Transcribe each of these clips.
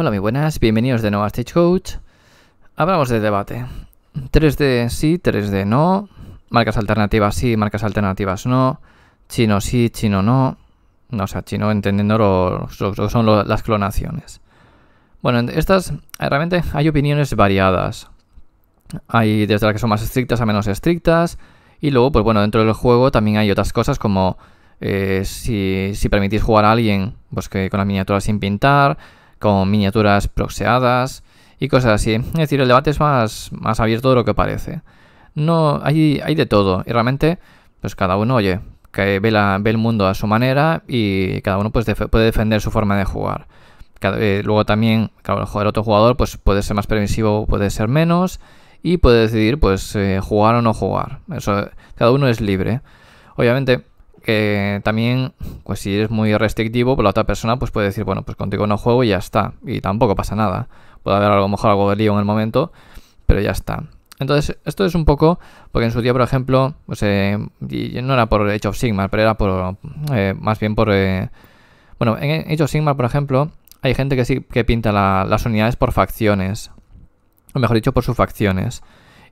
Hola, muy buenas, bienvenidos de nuevo a Coach. Hablamos de debate. 3D sí, 3D no. Marcas alternativas sí, marcas alternativas no. Chino sí, chino no. No, o sea, chino entendiendo lo, que son las clonaciones. Bueno, estas eh, realmente hay opiniones variadas. Hay desde las que son más estrictas a menos estrictas. Y luego, pues bueno, dentro del juego también hay otras cosas como eh, si, si, permitís jugar a alguien pues que con las miniaturas sin pintar, con miniaturas proxeadas y cosas así. Es decir, el debate es más, más abierto de lo que parece. No, hay, hay de todo y realmente pues cada uno, oye, que ve, ve el mundo a su manera y cada uno pues puede defender su forma de jugar. Cada, eh, luego también, el otro jugador pues puede ser más permisivo, puede ser menos y puede decidir pues eh, jugar o no jugar. Eso, cada uno es libre. Obviamente, también, pues si es muy restrictivo, por pues, la otra persona pues puede decir, bueno, pues contigo no juego y ya está. Y tampoco pasa nada. Puede haber a lo mejor algo de lío en el momento, pero ya está. Entonces, esto es un poco, porque en su día, por ejemplo, pues, eh, no era por Age of Sigmar, pero era por, eh, más bien por... Eh, bueno, en Age of Sigmar, por ejemplo, hay gente que sí que pinta las unidades por facciones. O mejor dicho, por sus facciones.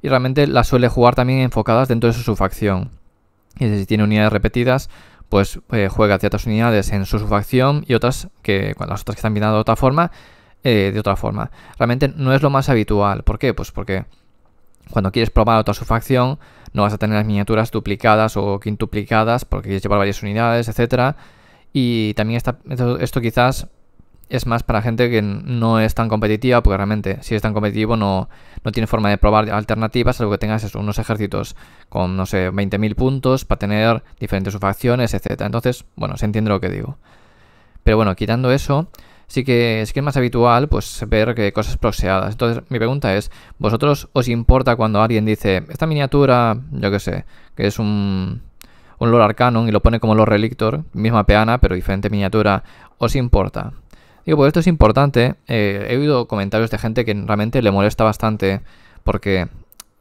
Y realmente las suele jugar también enfocadas dentro de su facción. Y si tiene unidades repetidas, pues eh, juega ciertas unidades en su subfacción y otras que, cuando las otras están binadas de otra forma, eh, de otra forma. Realmente no es lo más habitual. ¿Por qué? Pues porque cuando quieres probar otra subfacción, no vas a tener las miniaturas duplicadas o quintuplicadas porque quieres llevar varias unidades, etc. Y también esto, quizás es más para gente que no es tan competitiva, porque realmente si es tan competitivo no, no tiene forma de probar alternativas, salvo que tengas unos ejércitos con, no sé, 20.000 puntos para tener diferentes sub-facciones, etc. Entonces, bueno, se entiende lo que digo. Pero bueno, quitando eso, sí que es que más habitual pues ver que cosas proxeadas. Entonces, mi pregunta es, ¿vosotros os importa cuando alguien dice, esta miniatura, yo qué sé, que es un, un Lord Arcanon y lo pone como Lord Relictor, misma peana pero diferente miniatura, ¿os importa? Digo, pues esto es importante. Eh, he oído comentarios de gente que realmente le molesta bastante porque,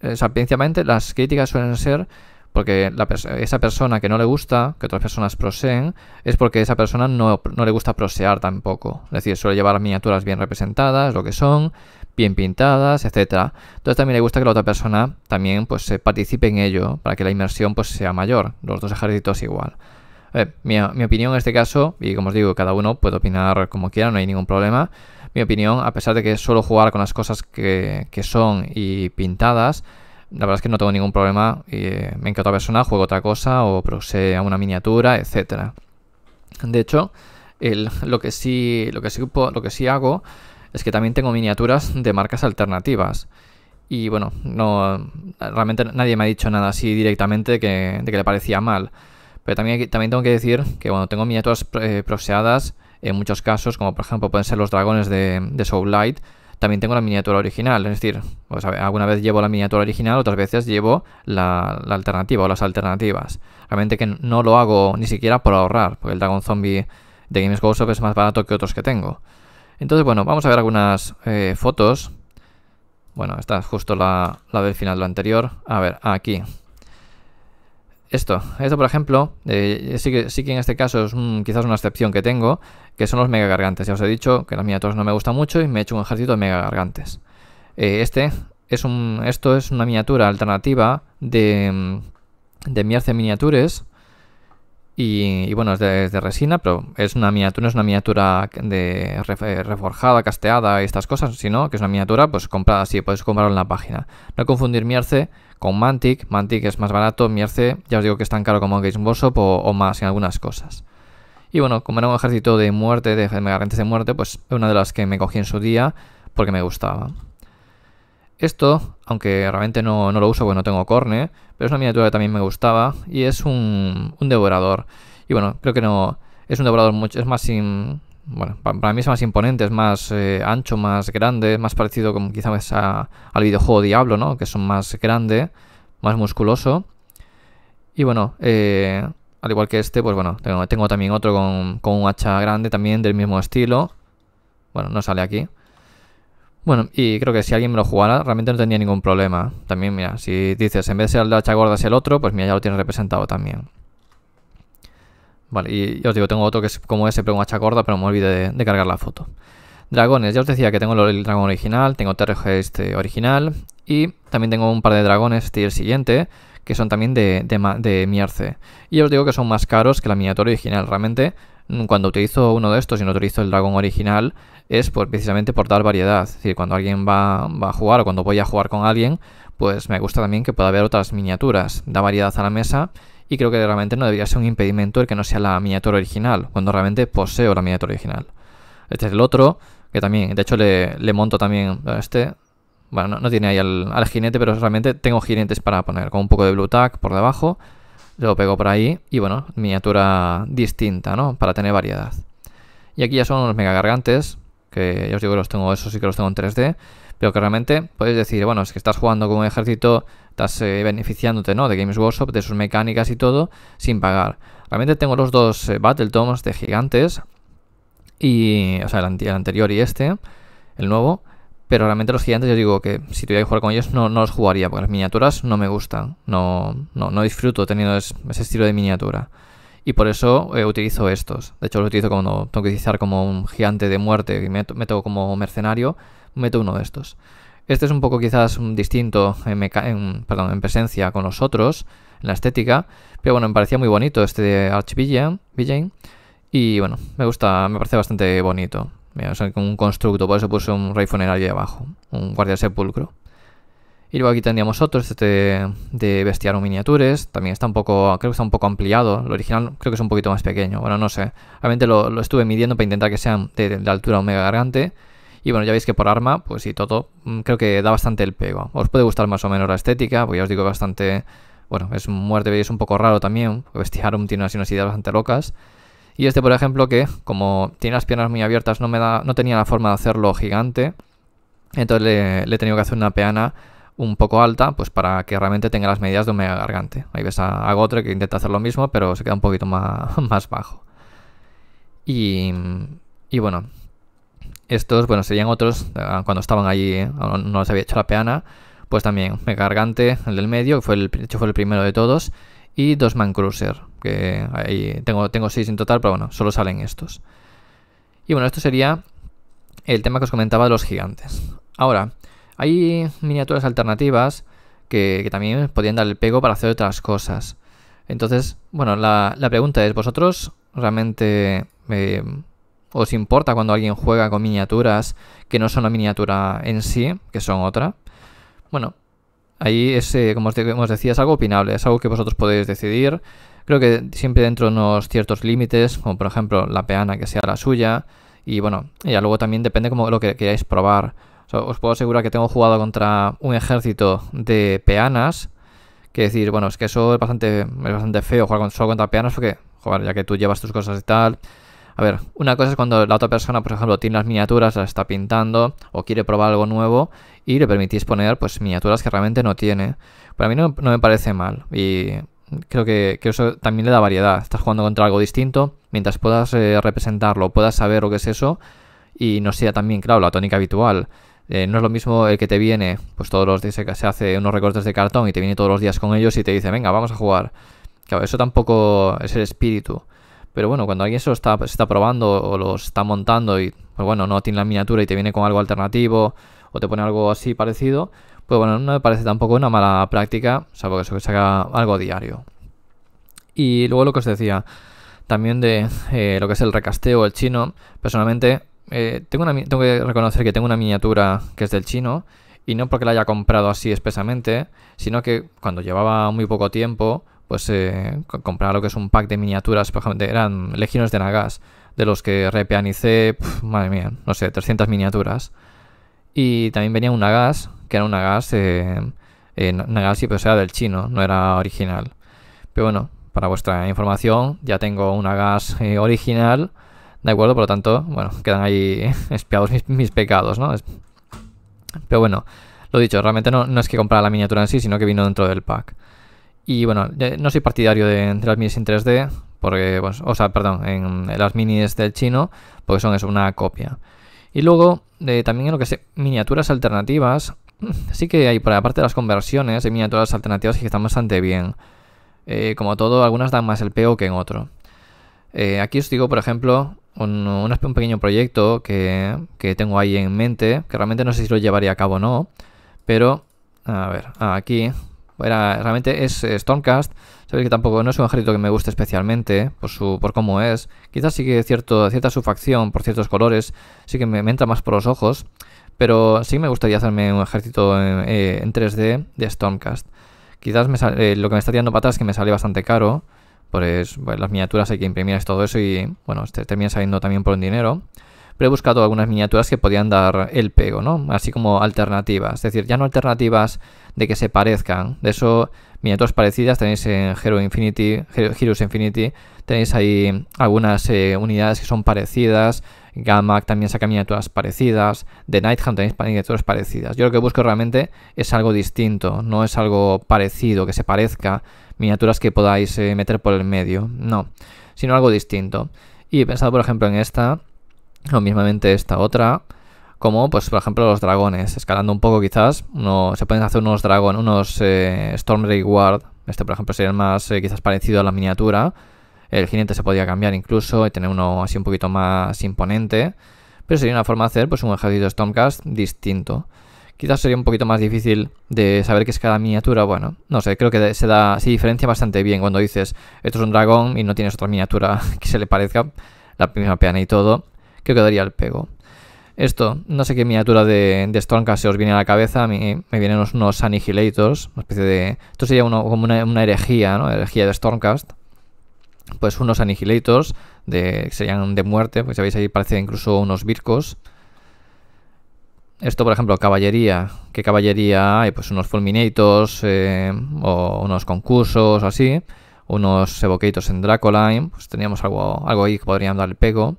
eh, sea, principalmente, las críticas suelen ser porque esa persona que no le gusta, que otras personas proseen, es porque esa persona no, le gusta prosear tampoco. Es decir, suele llevar miniaturas bien representadas, lo que son, bien pintadas, etcétera. Entonces también le gusta que la otra persona también pues participe en ello para que la inmersión pues sea mayor, los dos ejércitos igual. Eh, mi, opinión en este caso, y como os digo, cada uno puede opinar como quiera, no hay ningún problema. Mi opinión, a pesar de que suelo jugar con las cosas que, son y pintadas, la verdad es que no tengo ningún problema eh, me en que otra persona juegue otra cosa o a una miniatura, etc. De hecho, lo, que sí, lo, que lo que sí hago es que también tengo miniaturas de marcas alternativas. Y bueno, no realmente nadie me ha dicho nada así directamente de que le parecía mal. Pero también, también tengo que decir que cuando tengo miniaturas eh, proxeadas, en muchos casos, como por ejemplo pueden ser los dragones de, Soul Light, también tengo la miniatura original. Es decir, alguna vez llevo la miniatura original, otras veces llevo la, alternativa o las alternativas. Realmente que no lo hago ni siquiera por ahorrar, porque el dragón Zombie de Games Workshop es más barato que otros que tengo. Entonces, bueno, vamos a ver algunas eh, fotos. Bueno, esta es justo la, la del final, lo anterior. A ver, aquí esto, esto por ejemplo, eh, sí, que, en este caso es quizás una excepción que tengo, que son los mega gargantes. Ya os he dicho que las miniaturas no me gustan mucho y me he hecho un ejército de mega gargantes. Eh, este es un, esto es una miniatura alternativa de, mm, de Mierce Miniatures, y, bueno, es de, resina, pero es una miniatura, no es una miniatura de eh, reforjada, casteada y estas cosas, sino que es una miniatura pues comprada así, puedes comprarlo en la página. No confundir Mierce con Mantic, Mantic es más barato, Mierce ya os digo que es tan caro como Games Bossop o, más en algunas cosas. Y bueno, como era un ejército de muerte, de megarrentes de muerte, pues una de las que me cogí en su día porque me gustaba. Esto, aunque realmente no, lo uso porque no tengo corne, pero es una miniatura que también me gustaba y es un, devorador. Y bueno, creo que no... Es un devorador mucho... Es más... bueno, para mí es más imponente, es más eh, ancho, más grande, más parecido como quizás al videojuego Diablo, ¿no? Que son más grande, más musculoso. Y bueno, eh, al igual que este, pues bueno, tengo, tengo también otro con, con, un hacha grande también del mismo estilo. Bueno, no sale aquí. Bueno, y creo que si alguien me lo jugara, realmente no tendría ningún problema. También, mira, si dices en vez de ser el de hacha gorda es el otro, pues mira, ya lo tienes representado también. Vale, y os digo, tengo otro que es como ese, pero un hacha gorda, pero me olvidé de, cargar la foto. Dragones, ya os decía que tengo el, dragón original, tengo TRG este original, y también tengo un par de dragones, este y el siguiente, que son también de, de, de Mierce. Y os digo que son más caros que la miniatura original, realmente cuando utilizo uno de estos y no utilizo el dragón original, es precisamente por dar variedad. Es decir, cuando alguien va, a jugar o cuando voy a jugar con alguien, pues me gusta también que pueda haber otras miniaturas. Da variedad a la mesa y creo que realmente no debería ser un impedimento el que no sea la miniatura original, cuando realmente poseo la miniatura original. Este es el otro, que también, de hecho le, monto también a este. Bueno, no, tiene ahí al, jinete, pero realmente tengo jinetes para poner, con un poco de blue tag por debajo lo pego por ahí y bueno, miniatura distinta, ¿no? Para tener variedad. Y aquí ya son los mega gargantes, que ya os digo que los tengo, esos sí que los tengo en 3D, pero que realmente podéis decir, bueno, es que estás jugando con un ejército, estás eh, beneficiándote, ¿no? De Games Workshop, de sus mecánicas y todo, sin pagar. Realmente tengo los dos eh, battle de gigantes, y, o sea, el anterior y este, el nuevo, pero realmente los gigantes, yo digo que si tuviera que jugar con ellos, no, no los jugaría, porque las miniaturas no me gustan. No, no, disfruto teniendo ese estilo de miniatura. Y por eso eh, utilizo estos. De hecho, los utilizo cuando tengo que utilizar como un gigante de muerte y meto, meto como mercenario, meto uno de estos. Este es un poco quizás distinto en, presencia con los otros, en la estética. Pero bueno, me parecía muy bonito este de Y bueno, me gusta, me parece bastante bonito un constructo, por eso puse un rey funerario ahí abajo, un guardia sepulcro. Y luego aquí tendríamos otro, este de, de miniatures, también está un poco, creo que está un poco ampliado, lo original creo que es un poquito más pequeño, bueno, no sé. Realmente lo, estuve midiendo para intentar que sean de, de, altura mega gargante. Y bueno, ya veis que por arma, pues y todo, mm, creo que da bastante el pego. Os puede gustar más o menos la estética, porque ya os digo, bastante... Bueno, es muerte, es un poco raro también, Bestiarum tiene así unas ideas bastante locas. Y este, por ejemplo, que como tiene las piernas muy abiertas, no, me da, no tenía la forma de hacerlo gigante. Entonces le, he tenido que hacer una peana un poco alta, pues para que realmente tenga las medidas de un mega gargante. Ahí ves a, otro que intenta hacer lo mismo, pero se queda un poquito más, más bajo. Y, bueno, estos, bueno, serían otros, eh, cuando estaban allí, eh, no les había hecho la peana, pues también mega gargante, el del medio, que fue el, de hecho fue el primero de todos, y dos Mancruiser. Cruiser, que ahí tengo, tengo seis en total, pero bueno, solo salen estos. Y bueno, esto sería el tema que os comentaba de los gigantes. Ahora, hay miniaturas alternativas que, también podían dar el pego para hacer otras cosas. Entonces, bueno, la, pregunta es, ¿vosotros realmente eh, os importa cuando alguien juega con miniaturas que no son una miniatura en sí, que son otra? Bueno, Ahí es, eh, como, os decía, es algo opinable, es algo que vosotros podéis decidir. Creo que siempre dentro de unos ciertos límites, como por ejemplo la peana que sea la suya. Y bueno, ya luego también depende como lo que queráis probar. os puedo asegurar que tengo jugado contra un ejército de peanas. Que decir, bueno, es que eso es bastante, bastante feo jugar solo contra peanas porque, joder, ya que tú llevas tus cosas y tal, a ver, una cosa es cuando la otra persona, por ejemplo, tiene las miniaturas, las está pintando o quiere probar algo nuevo y le permitís poner pues miniaturas que realmente no tiene. Para mí no, me parece mal y creo que, eso también le da variedad. Estás jugando contra algo distinto, mientras puedas eh, representarlo, puedas saber lo que es eso y no sea también, claro, la tónica habitual. Eh, no es lo mismo el que te viene, pues todos los días se hace unos recortes de cartón y te viene todos los días con ellos y te dice, venga, vamos a jugar. Claro, eso tampoco es el espíritu. Pero bueno, cuando alguien se está, se está probando o lo está montando y, pues bueno, no tiene la miniatura y te viene con algo alternativo o te pone algo así parecido, pues bueno, no me parece tampoco una mala práctica, salvo que se haga algo diario. Y luego lo que os decía, también de eh, lo que es el recasteo, el chino, personalmente eh, tengo, que reconocer que tengo una miniatura que es del chino, y no porque la haya comprado así espesamente, sino que cuando llevaba muy poco tiempo, pues eh, comprar lo que es un pack de miniaturas, por ejemplo, eran Legiones de Nagas, de los que repianicé, madre mía, no sé, 300 miniaturas. Y también venía un Nagas, que era un Nagas, eh, eh Nagas sí, pero era del chino, no era original. Pero bueno, para vuestra información, ya tengo un Nagas eh, original, ¿de acuerdo? Por lo tanto, bueno, quedan ahí espiados mis, pecados, ¿no? Pero bueno, lo dicho, realmente no, no es que comprara la miniatura en sí, sino que vino dentro del pack. Y bueno, no soy partidario de, las minis en 3D, porque, pues, o sea, perdón, en, las minis del chino, porque son eso, una copia. Y luego, eh, también en lo que sé, miniaturas alternativas, sí que hay, por la de las conversiones, hay miniaturas alternativas que están bastante bien. Eh, como todo, algunas dan más el peo que en otro. Eh, aquí os digo, por ejemplo, un, pequeño proyecto que, tengo ahí en mente, que realmente no sé si lo llevaría a cabo o no, pero, a ver, aquí realmente es eh, Stormcast. Sabéis que tampoco no es un ejército que me guste especialmente eh, por, su, por cómo es. Quizás sí que cierto, cierta sufacción por ciertos colores sí que me, entra más por los ojos. Pero sí me gustaría hacerme un ejército en, 3D eh, de Stormcast. Quizás lo que me está tirando patas es que me sale bastante caro. Pues las miniaturas hay que imprimir todo eso y bueno, termina saliendo también por un dinero pero he buscado algunas miniaturas que podían dar el pego, ¿no? Así como alternativas, es decir, ya no alternativas de que se parezcan, de eso miniaturas parecidas tenéis en Hero Infinity, Heroes Infinity, tenéis ahí algunas eh, unidades que son parecidas, Gamak también saca miniaturas parecidas, The Night Hunt tenéis miniaturas parecidas. Yo lo que busco realmente es algo distinto, no es algo parecido, que se parezca, miniaturas que podáis eh, meter por el medio, no, sino algo distinto. Y he pensado, por ejemplo, en esta, o mismamente esta otra, como pues por ejemplo los dragones, escalando un poco quizás, se pueden hacer unos dragón unos storm eh, Storm guard este por ejemplo sería más eh, quizás parecido a la miniatura, el jinete se podría cambiar incluso y tener uno así un poquito más imponente, pero sería una forma de hacer pues un ejército Stormcast distinto. Quizás sería un poquito más difícil de saber qué es cada miniatura. Bueno, no sé, creo que se da, se diferencia bastante bien cuando dices esto es un dragón y no tienes otra miniatura que se le parezca, la misma peana y todo que quedaría el pego. Esto, no sé qué miniatura de, Stormcast se os viene a la cabeza, a mí me vienen unos, unos Annihilators, una especie de... Esto sería como una, herejía, ¿no? Herejía de Stormcast. Pues unos Annihilators, de, serían de muerte, pues ya veis ahí parece incluso unos Vircos. Esto, por ejemplo, caballería. ¿Qué caballería hay? Pues unos Fulminators eh, o unos concursos, así. Unos evoqueitos en Dracoline, pues teníamos algo, algo ahí que podrían dar el pego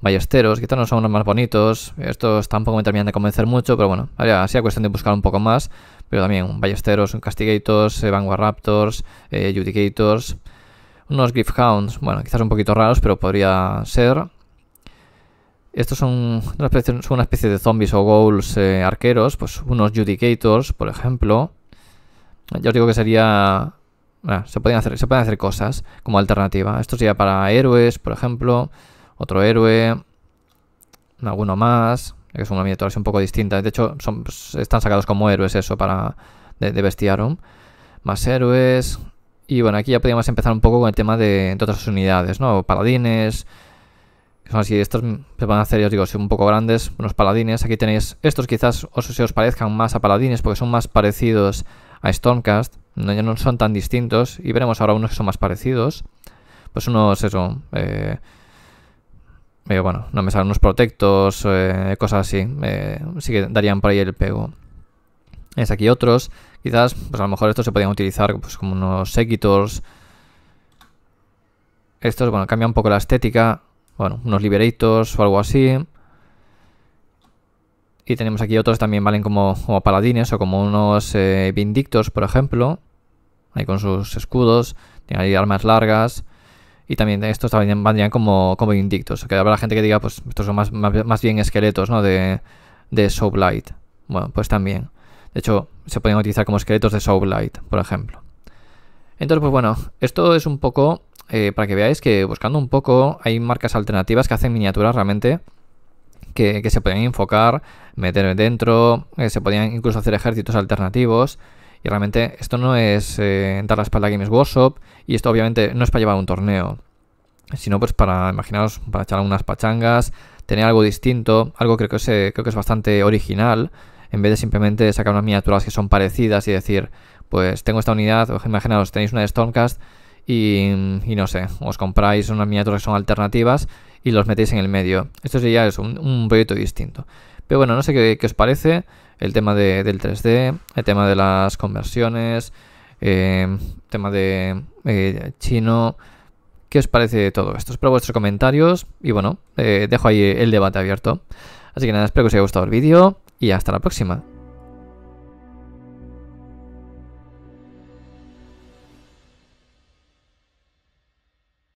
ballesteros, quizás no son los más bonitos, estos tampoco me terminan de convencer mucho, pero bueno, sería cuestión de buscar un poco más, pero también ballesteros, castigators, eh, Vanguard Raptors, eh, judicators, unos griffhounds, bueno, quizás un poquito raros, pero podría ser. Estos son una especie, de zombies o ghouls eh, arqueros, pues unos judicators, por ejemplo. Ya os digo que sería se, pueden hacer, se pueden hacer cosas como alternativa. Esto sería para héroes, por ejemplo otro héroe, alguno más, es una miniatura un poco distinta. De hecho, son, pues, están sacados como héroes eso para de, Bestiarum. Más héroes. Y bueno, aquí ya podríamos empezar un poco con el tema de, otras unidades, ¿no? Paladines. así, estos se van a hacer, ya os digo, un poco grandes, unos paladines. Aquí tenéis, estos quizás os, se os parezcan más a paladines porque son más parecidos a Stormcast. No, ya no son tan distintos. Y veremos ahora unos que son más parecidos. Pues unos, eso, eh, bueno, no me salen unos protectos, eh, cosas así, eh, sí que darían por ahí el pego. Es aquí otros, quizás, pues a lo mejor estos se podían utilizar pues, como unos seguidores. Estos, bueno, cambia un poco la estética, bueno, unos Liberators o algo así. Y tenemos aquí otros también valen como, paladines o como unos eh, Vindictos, por ejemplo. Ahí con sus escudos, tiene ahí armas largas y también estos también vendrían como, como indictos. Que habrá gente que diga, pues estos son más, bien esqueletos, ¿no? De, de Bueno, pues también. De hecho, se pueden utilizar como esqueletos de Soul por ejemplo. Entonces, pues bueno, esto es un poco eh, para que veáis que buscando un poco hay marcas alternativas que hacen miniaturas realmente que, que se pueden enfocar, meter dentro, eh, se podrían incluso hacer ejércitos alternativos realmente esto no es eh, dar la espalda a Games Workshop y esto obviamente no es para llevar un torneo, sino pues para, imaginaros, para echar unas pachangas, tener algo distinto, algo creo que eh, creo que es bastante original, en vez de simplemente sacar unas miniaturas que son parecidas y decir, pues tengo esta unidad, imaginaos, tenéis una de Stormcast y, no sé, os compráis unas miniaturas que son alternativas y los metéis en el medio. Esto sería eso, un proyecto distinto. Pero bueno, no sé qué, os parece el tema del 3D, el tema de las conversiones, el em, tema de eh, chino. ¿Qué os parece de todo esto? Espero vuestros comentarios y bueno, eh, dejo ahí el debate abierto. Así que nada, espero que os haya gustado el vídeo y hasta la próxima.